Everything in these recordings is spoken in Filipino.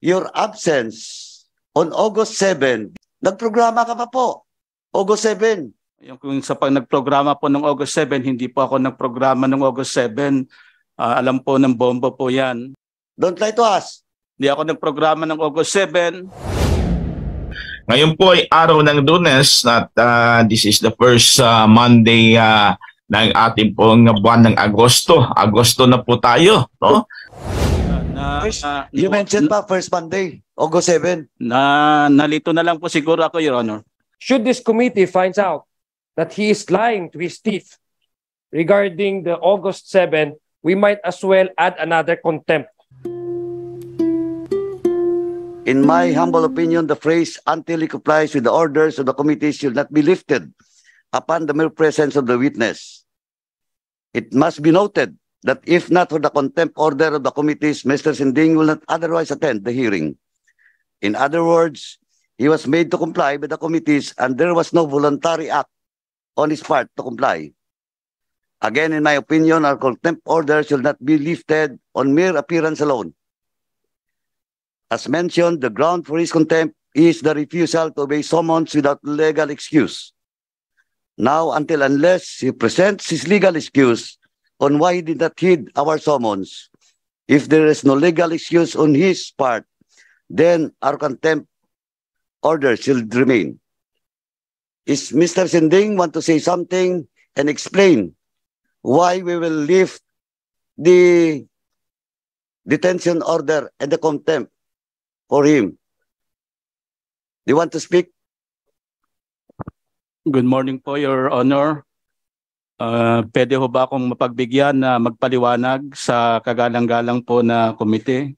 your absence on August 7. Nagprograma ka pa po, August 7. Yung kung sa pag nagprograma po ng August 7, hindi po ako nagprograma ng August 7. Uh, ah, alam po ng bomba po yan. Don't lie to us. Hindi ako nagprograma ng August 7. Ngayon po ay araw ng lunes at uh, this is the first uh, Monday uh, ng ating pong buwan ng Agosto. Agosto na po tayo. No? Uh, first, uh, you mentioned na, pa first Monday, August 7. Na nalito na lang po siguro ako, Your Honor. Should this committee finds out that he is lying to his teeth regarding the August 7, we might as well add another contempt. In my humble opinion, the phrase until he complies with the orders of the committee should not be lifted upon the mere presence of the witness. It must be noted that if not for the contempt order of the committees, Mr. Sinding will not otherwise attend the hearing. In other words, he was made to comply with the committees and there was no voluntary act on his part to comply. Again, in my opinion, our contempt order should not be lifted on mere appearance alone. As mentioned, the ground for his contempt is the refusal to obey summons without legal excuse. Now, until unless he presents his legal excuse, on why did not heed our summons. If there is no legal excuse on his part, then our contempt order should remain. Is Mr. Sinding want to say something and explain why we will lift the detention order and the contempt for him? Do you want to speak? Good morning po, Your Honor. Uh, pwede ho ba akong mapagbigyan na magpaliwanag sa kagalang-galang po na komite?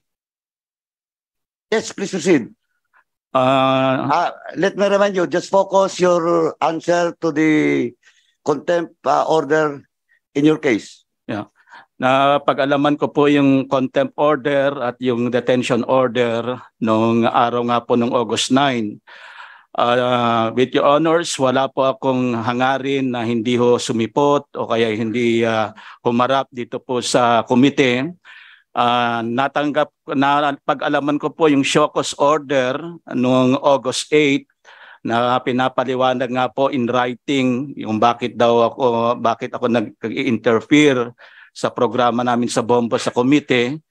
Yes, please proceed. Uh, uh, let me remind you, just focus your answer to the contempt uh, order in your case. Yeah. Na pag-alaman ko po yung contempt order at yung detention order noong araw nga po ng August 9. Uh, with your honors, wala po akong hangarin na hindi ho sumipot o kaya hindi uh, humarap dito po sa komite. Uh, natanggap na pag-alaman ko po yung Shokos order noong August 8 na pinapaliwanag nga po in writing yung bakit daw ako bakit ako nag-interfere sa programa namin sa bomba sa committee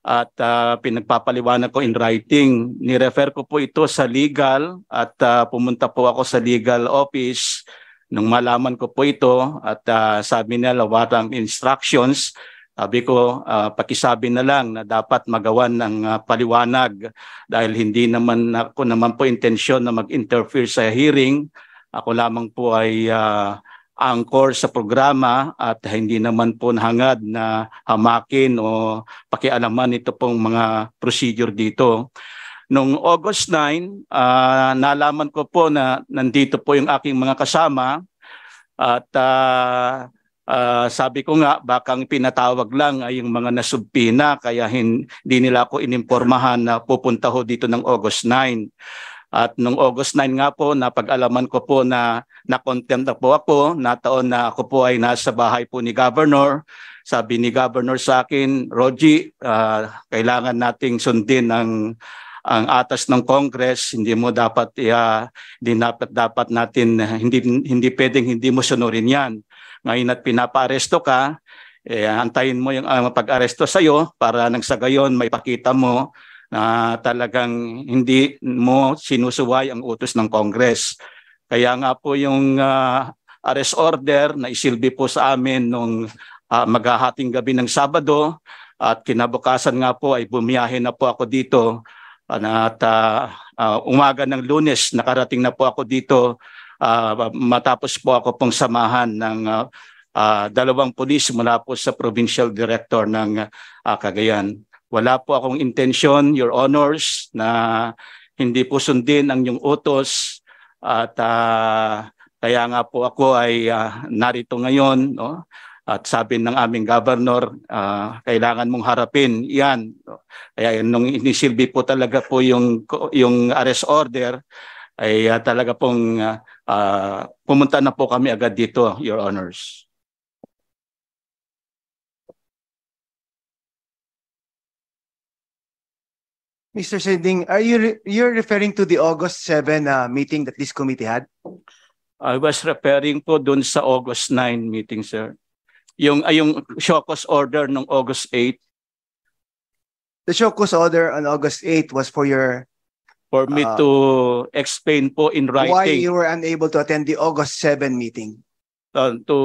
at uh, pinagpapaliwanag ko in writing. Ni-refer ko po ito sa legal at uh, pumunta po ako sa legal office. Nung malaman ko po ito at uh, sabi nila warang instructions, sabi ko uh, pakisabi na lang na dapat magawan ng uh, paliwanag dahil hindi naman ako naman po intensyon na mag-interfere sa hearing. Ako lamang po ay uh, angkor sa programa at hindi naman po hangad na hamakin o pakialaman ito pong mga procedure dito. Noong August 9, uh, ah, nalaman ko po na nandito po yung aking mga kasama at uh, uh, sabi ko nga bakang pinatawag lang ay yung mga nasubpina kaya hindi nila ako inimpormahan na pupunta ho dito ng August 9. At nung August 9 nga po, napag-alaman ko po na na-contempt na po ako. Nataon na ako po ay nasa bahay po ni Governor. Sabi ni Governor sa akin, Roji, uh, ah, kailangan nating sundin ang ang atas ng Congress hindi mo dapat uh, hindi dapat dapat natin hindi hindi pwedeng hindi mo sunurin 'yan. Ngayon at pinapaaresto ka, eh, antayin mo yung uh, ah, pag-aresto sa iyo para nang sa gayon may pakita mo na talagang hindi mo sinusuway ang utos ng Congress. Kaya nga po yung uh, arrest order na isilbi po sa amin nung uh, maghahating gabi ng Sabado at kinabukasan nga po ay bumiyahe na po ako dito at uh, uh, umaga ng lunes nakarating na po ako dito uh, matapos po ako pong samahan ng uh, uh, dalawang pulis mula po sa provincial director ng uh, Cagayan. Wala po akong intention, Your Honors, na hindi po sundin ang inyong utos at uh, kaya nga po ako ay uh, narito ngayon no? at sabi ng aming governor, uh, kailangan mong harapin yan. No? Kaya nung inisilbi po talaga po yung, yung arrest order, ay uh, talaga pong uh, uh, pumunta na po kami agad dito, Your Honors. Mr. Sending, are you re- you're referring to the August 7 uh, meeting that this committee had? I was referring po doon sa August 9 meeting, sir. Yung ay ah, yung show cause order ng August 8. The show cause order on August 8 was for your for me uh, to explain po in writing why you were unable to attend the August 7 meeting. Uh, to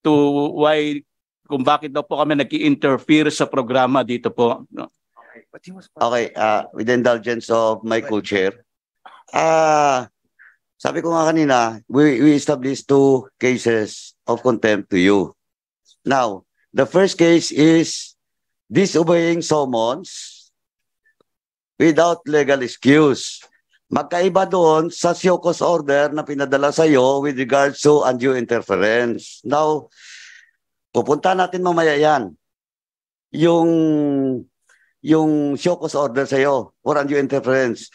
to why kung bakit daw po kami nag-interfere sa programa dito po. No? Okay, uh, with the indulgence of my co-chair. Ah, uh, sabi ko nga kanina, we, we established two cases of contempt to you. Now, the first case is disobeying summons without legal excuse. Magkaiba doon sa Siyoko's order na pinadala sa iyo with regards to undue interference. Now, pupunta natin mamaya yan. Yung yung show cause order sa'yo for undue interference.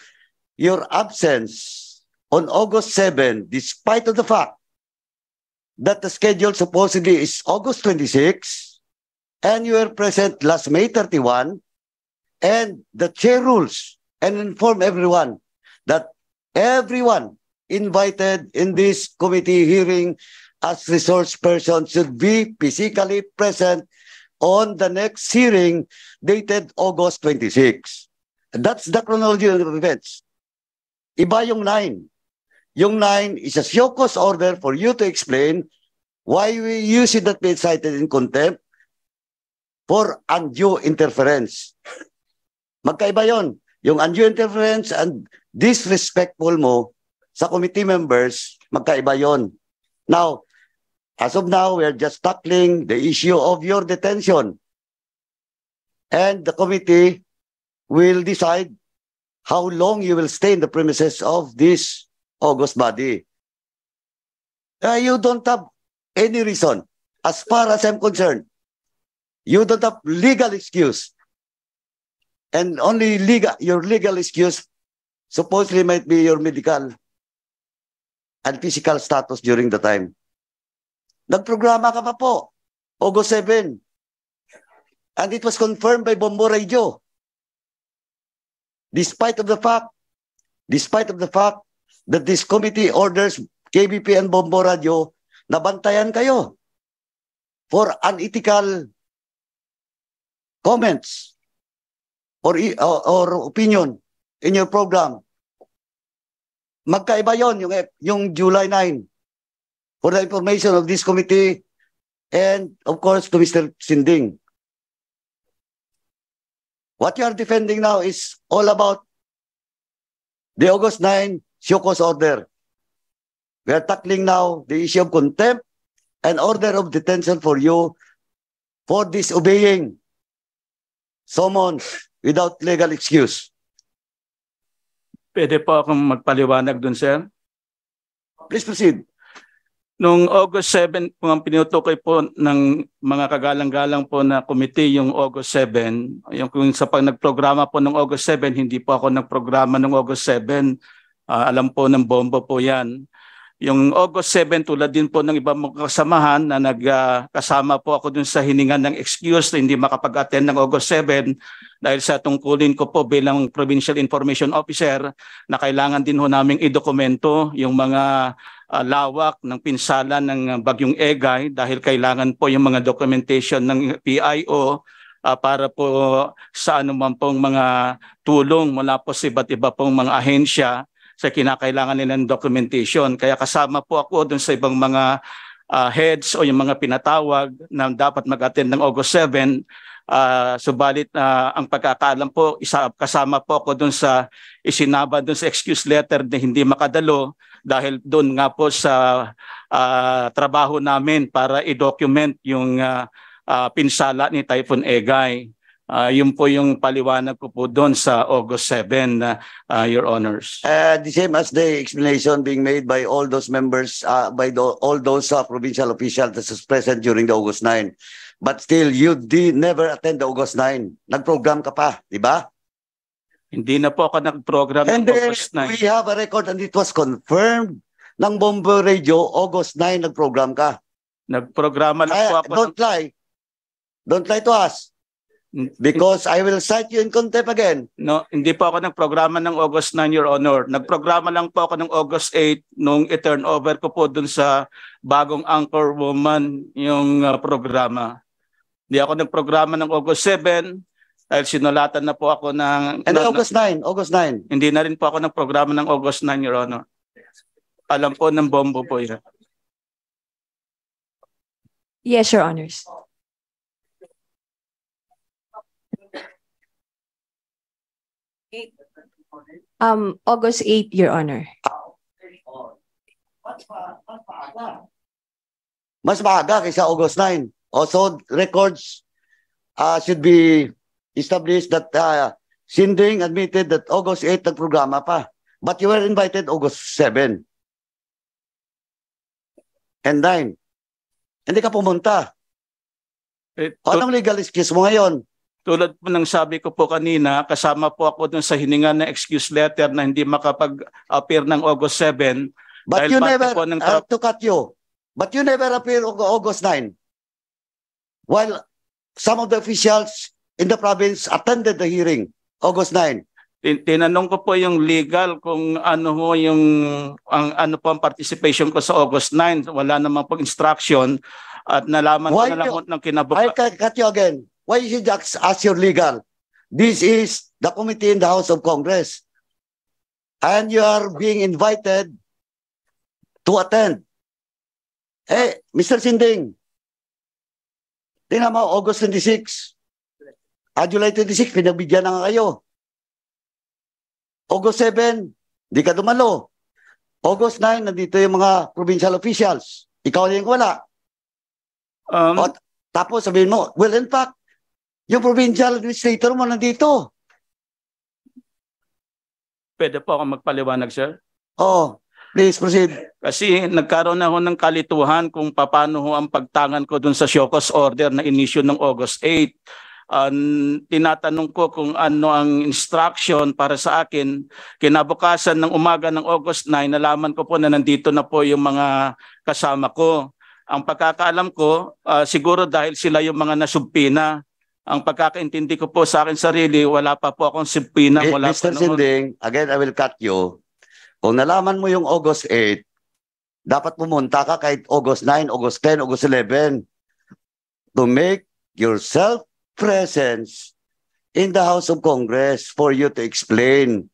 Your absence on August 7, despite of the fact that the schedule supposedly is August 26, and you were present last May 31, and the chair rules and inform everyone that everyone invited in this committee hearing as resource person should be physically present on the next hearing dated August 26. That's the chronology of events. Iba yung 9. Yung 9 is a Sioco's order for you to explain why you should that be cited in contempt for undue interference. Magkaiba yon. Yung undue interference and disrespectful mo sa committee members, magkaiba yon. Now, As of now, we are just tackling the issue of your detention. And the committee will decide how long you will stay in the premises of this August body. Uh, you don't have any reason. As far as I'm concerned, you don't have legal excuse. And only legal, your legal excuse supposedly might be your medical and physical status during the time. Nagprograma ka pa po. August 7. And it was confirmed by Bombo Radio. Despite of the fact, despite of the fact that this committee orders KBP and Bombo Radio, nabantayan kayo for unethical comments or, or, or opinion in your program. Magkaiba yon yung, yung July 9 for the information of this committee and, of course, to Mr. Sinding. What you are defending now is all about the August 9 Shoko's order. We are tackling now the issue of contempt and order of detention for you for disobeying summons without legal excuse. Pwede po akong magpaliwanag dun, sir? Please proceed. Noong August 7, kung ang pinutukoy po ng mga kagalang-galang po na komite yung August 7, yung kung sa pag nagprograma po ng August 7, hindi po ako nagprograma ng August 7. Uh, ah, alam po ng bombo po yan. Yung August 7, tulad din po ng ibang kasamahan na nagkasama uh, po ako dun sa hiningan ng excuse na hindi makapag-attend ng August 7 dahil sa tungkulin ko po bilang Provincial Information Officer na kailangan din ho naming idokumento yung mga uh, lawak ng pinsala ng Bagyong Egay dahil kailangan po yung mga documentation ng PIO uh, ah, para po sa anumang pong mga tulong mula po sa iba't iba pong mga ahensya sa kinakailangan nila ng documentation. Kaya kasama po ako doon sa ibang mga uh, heads o yung mga pinatawag na dapat mag-attend ng August 7. Uh, ah, subalit uh, ang pagkakaalam po, isa, kasama po ako doon sa isinaba doon sa excuse letter na hindi makadalo dahil doon nga po sa uh, trabaho namin para i-document yung uh, uh, pinsala ni Typhoon Egay. Uh, yun po yung paliwanag ko po doon sa August 7, uh, uh, Your Honors. Uh, the same as the explanation being made by all those members, uh, by the, all those uh, provincial officials that was present during the August 9. But still, you did never attend the August 9. Nag-program ka pa, di ba? Hindi na po ako nag-program ng August 9. we have a record and it was confirmed ng Bombo Radio, August 9, nag-program ka. Nagprograma lang po ako. Don't lie. Don't lie to us. Because I will cite you in contempt again. No, hindi po ako nagprograma ng August 9, Your Honor. Nagprograma lang po ako ng August 8 nung i-turn over ko po dun sa bagong anchor woman yung uh, programa. Hindi ako nagprograma ng August 7 dahil sinulatan na po ako ng... And na, August 9, August 9. Hindi na rin po ako nagprograma ng August 9, Your Honor. Alam po ng bombo po yan. Yes, Your Honors. Um, August 8, Your Honor. Mas maaga. Mas maaga kaysa August 9. Also, records uh, should be established that uh, Sinding admitted that August 8 nagprograma pa. But you were invited August 7 and 9. Hindi ka pumunta. It, o, anong legal excuse mo ngayon? Tulad po ng sabi ko po kanina, kasama po ako dun sa hininga na excuse letter na hindi makapag-appear ng August 7. But you never, po ng uh, to cut you, but you never appear on August 9. While some of the officials in the province attended the hearing, August 9 tinanong ko po yung legal kung ano ho yung ang ano po ang participation ko sa August 9 wala namang pag instruction at nalaman Why ko na lang you, ng kinabukasan I cut you again Why you just ask your legal? This is the committee in the House of Congress. And you are being invited to attend. Eh, Mr. Sinding, tingnan mo, August 26. Ah, July 26, pinagbigyan na nga kayo. August 7, di ka dumalo. August 9, nandito yung mga provincial officials. Ikaw na yung wala. Um, o, tapos sabihin mo, well, in fact, yung provincial administrator mo nandito. Pwede po ako magpaliwanag, sir? Oo. Please proceed. Kasi nagkaroon ako ng kalituhan kung paano ho ang pagtangan ko dun sa Shokos order na inisyo ng August 8. Um, tinatanong ko kung ano ang instruction para sa akin. Kinabukasan ng umaga ng August 9, nalaman ko po na nandito na po yung mga kasama ko. Ang pagkakaalam ko, uh, siguro dahil sila yung mga nasumpina, ang pagkakaintindi ko po sa akin sarili, wala pa po akong simpina. Wala Mr. Pa ano. Sinding, again, I will cut you. Kung nalaman mo yung August 8, dapat pumunta ka kahit August 9, August 10, August 11 to make yourself presence in the House of Congress for you to explain.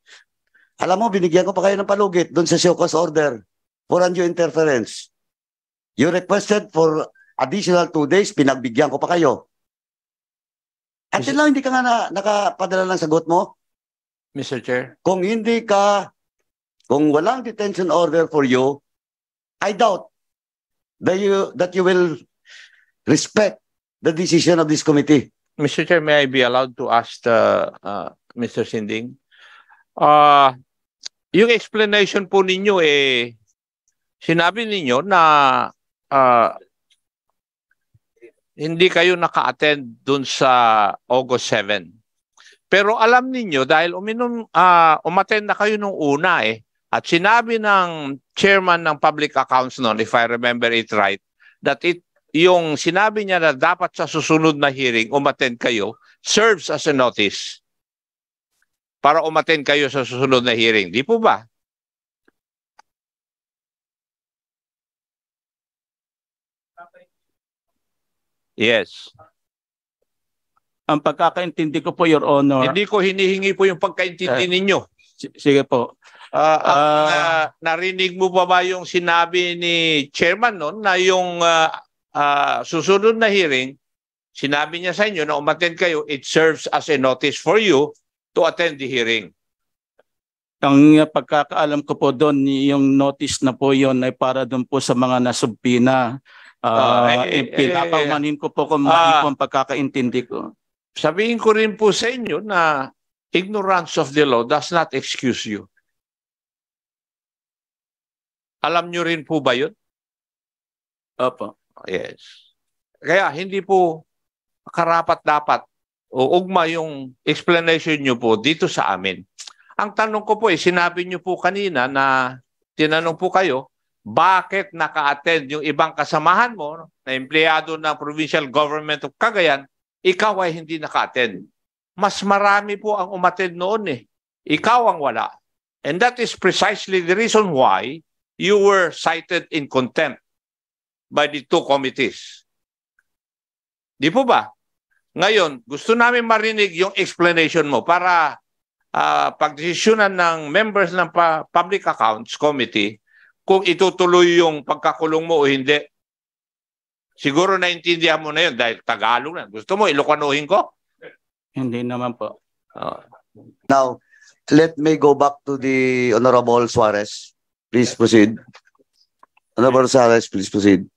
Alam mo, binigyan ko pa kayo ng palugit doon sa Siokos order for undue interference. You requested for additional two days, pinagbigyan ko pa kayo. At Mr. lang, hindi ka nga na, nakapadala ng sagot mo? Mr. Chair? Kung hindi ka, kung walang detention order for you, I doubt that you, that you will respect the decision of this committee. Mr. Chair, may I be allowed to ask the, uh, Mr. Sinding? Uh, yung explanation po ninyo eh, sinabi ninyo na uh, hindi kayo naka-attend dun sa August 7. Pero alam ninyo, dahil uminom, uh, umattend na kayo nung una eh, at sinabi ng chairman ng public accounts noon, if I remember it right, that it, yung sinabi niya na dapat sa susunod na hearing, umattend kayo, serves as a notice para umattend kayo sa susunod na hearing. Di po ba? Yes. Ang pagkakaintindi ko po, Your Honor. Hindi ko hinihingi po yung pagkaintindi uh, ninyo. sige po. Uh, uh, uh, narinig mo ba ba yung sinabi ni Chairman noon na yung uh, uh, susunod na hearing, sinabi niya sa inyo na umattend kayo, it serves as a notice for you to attend the hearing. Ang pagkakaalam ko po doon, yung notice na po yon ay para doon po sa mga nasubpina Uh, eh, eh pinapaumanin ko po kung ah, mali po ang pagkakaintindi ko. Sabihin ko rin po sa inyo na ignorance of the law does not excuse you. Alam nyo rin po ba yun? Opo. Yes. Kaya hindi po karapat-dapat o ugma yung explanation nyo po dito sa amin. Ang tanong ko po eh, sinabi nyo po kanina na tinanong po kayo bakit naka-attend yung ibang kasamahan mo na empleyado ng Provincial Government of Cagayan, ikaw ay hindi naka-attend. Mas marami po ang umattend noon eh. Ikaw ang wala. And that is precisely the reason why you were cited in contempt by the two committees. Di po ba? Ngayon, gusto namin marinig yung explanation mo para uh, pagdesisyonan ng members ng Public Accounts Committee kung itutuloy yung pagkakulong mo o hindi. Siguro naintindihan mo na yun dahil Tagalog na. Gusto mo, Ilocanohin ko? Hindi naman po. Uh, Now, let me go back to the Honorable Suarez. Please proceed. Honorable Suarez, please proceed.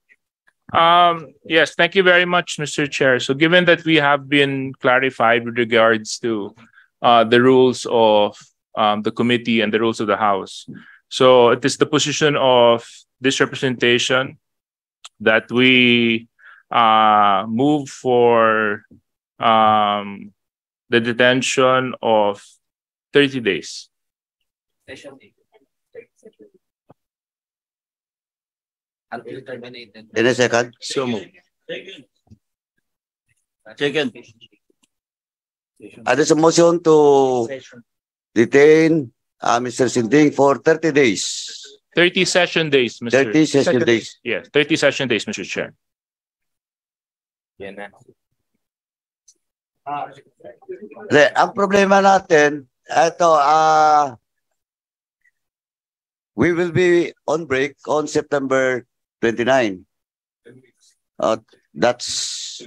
Um, yes, thank you very much, Mr. Chair. So given that we have been clarified with regards to uh, the rules of um, the committee and the rules of the House, So it is the position of this representation that we uh, move for um, the detention of 30 days. Until terminated. In a second. So move. Second. Uh, there's a motion to detain uh, ah, Mr. Sinding, for 30 days. 30 session days, Mr. 30 session Second. days. Yeah, 30 session days, Mr. Chair. Yan na. De, ang problema natin, ito, uh, ah, we will be on break on September 29. Uh, that's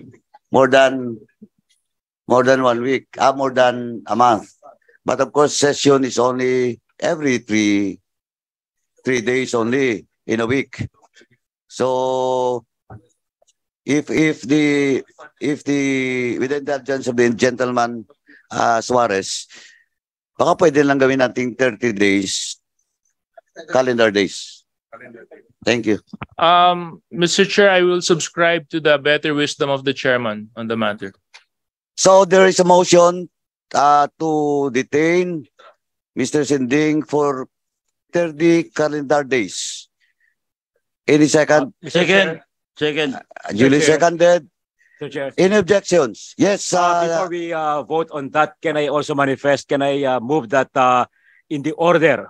more than more than one week, uh, more than a month. But of course, session is only every three, three days only in a week. So if if the if the with the indulgence of the gentleman uh, Suarez, baka pwede lang gawin nating 30 days, calendar days. Thank you. Um, Mr. Chair, I will subscribe to the better wisdom of the chairman on the matter. So there is a motion uh, to detain Mr. Sinding for 30 calendar days. Any second? Uh, second. Second. Uh, seconded. Any objections? Yes. Uh, uh, before we uh, vote on that, can I also manifest, can I uh, move that uh, in the order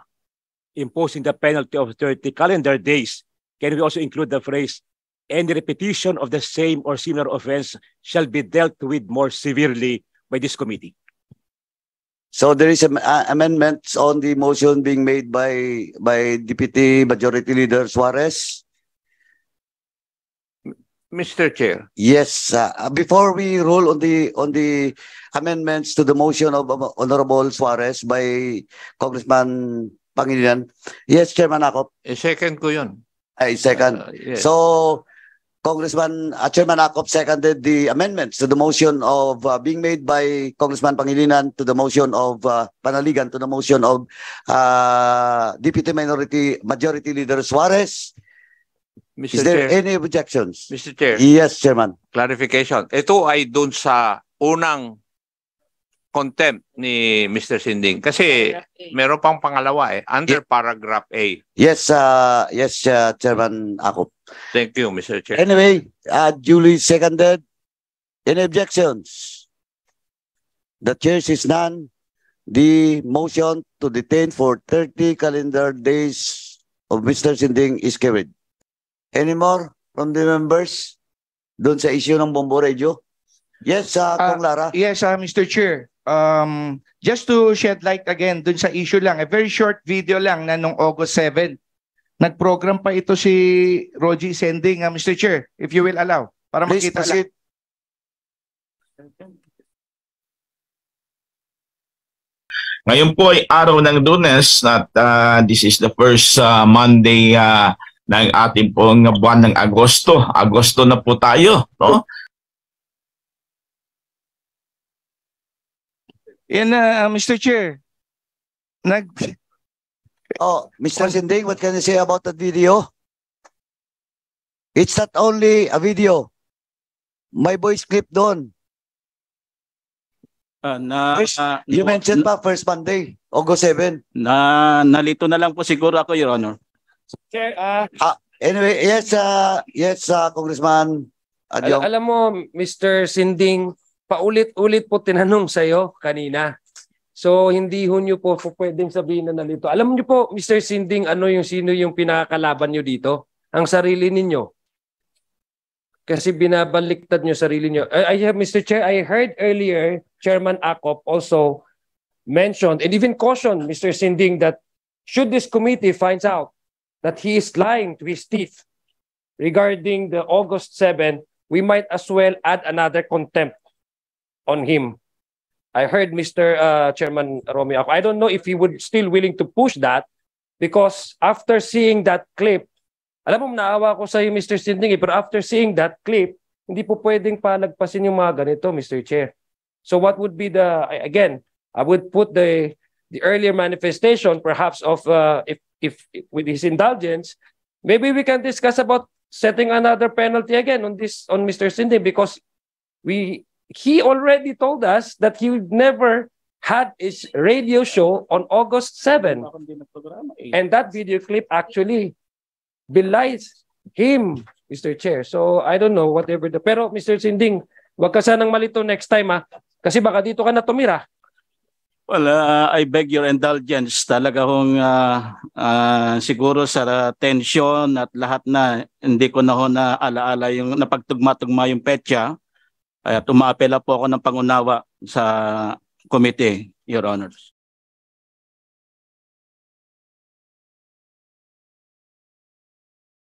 imposing the penalty of 30 calendar days, can we also include the phrase, any repetition of the same or similar offense shall be dealt with more severely by this committee? So there is an uh, amendments on the motion being made by by Deputy Majority Leader Suarez. Mr. Chair. Yes, uh, before we roll on the on the amendments to the motion of um, Honorable Suarez by Congressman Pangilinan. Yes, Chairman Akop. I eh, second ko 'yun. Ay, second. Uh, yes. So Congressman uh, Chairman Akop seconded the amendments to the motion of uh, being made by Congressman Pangilinan to the motion of uh, Panaligan to the motion of uh, Deputy Minority Majority Leader Suarez. Mr. Is there Chair, any objections? Mr. Chair. Yes, Chairman. Clarification. Ito ay doon sa unang contempt ni Mr. Sinding kasi meron pang pangalawa eh under paragraph A. Yes, uh, yes uh, Chairman ako. Thank you, Mr. Chair. Anyway, uh, duly seconded. Any objections? The chair is none. The motion to detain for 30 calendar days of Mr. Sinding is carried. Any more from the members? Doon sa issue ng Bombo Yes, uh, Kong uh, Lara. Yes, uh, Mr. Chair um, just to shed light again dun sa issue lang, a very short video lang na nung August 7. Nag-program pa ito si Roji Sending, uh, ah, Mr. Chair, if you will allow, para Please makita proceed. lang. Ngayon po ay araw ng Lunes at uh, this is the first uh, Monday uh, ng ating pong buwan ng Agosto. Agosto na po tayo. No? And uh, Mr. Chair, nag... Oh, Mr. Sinding, what can you say about that video? It's not only a video. My voice clip doon. Uh, na, first, uh, you mentioned na, pa first Monday, August 7. Na, nalito na lang po siguro ako, Your Honor. Chair, uh, ah, anyway, yes, uh, yes, uh, Congressman Adyong. Al alam mo, Mr. Sinding, paulit-ulit po tinanong sa iyo kanina. So hindi ho niyo po, po pwedeng sabihin na nalito. Alam niyo po, Mr. Sinding, ano yung sino yung pinakakalaban niyo dito? Ang sarili ninyo. Kasi binabaliktad niyo sarili niyo. I, I have Mr. Chair, I heard earlier Chairman Akop also mentioned and even cautioned Mr. Sinding that should this committee finds out that he is lying to his teeth regarding the August 7, we might as well add another contempt on him. I heard Mr. Uh, Chairman Romeo. I don't know if he would still willing to push that because after seeing that clip, alam mo, naawa ko sa iyo, Mr. Sinding, eh, pero after seeing that clip, hindi po pwedeng palagpasin yung mga ganito, Mr. Chair. So what would be the, again, I would put the the earlier manifestation perhaps of uh, if, if if with his indulgence maybe we can discuss about setting another penalty again on this on Mr. Sinding because we he already told us that he would never had his radio show on August 7. Eh. And that video clip actually belies him, Mr. Chair. So I don't know, whatever. The, pero Mr. Sinding, wag ka sanang malito next time ha. Kasi baka dito ka na tumira. Well, uh, I beg your indulgence. Talaga hong uh, uh, siguro sa tension at lahat na hindi ko na ho na alaala yung napagtugma-tugma yung petya. At tumapela po ako ng pangunawa sa committee, Your Honors.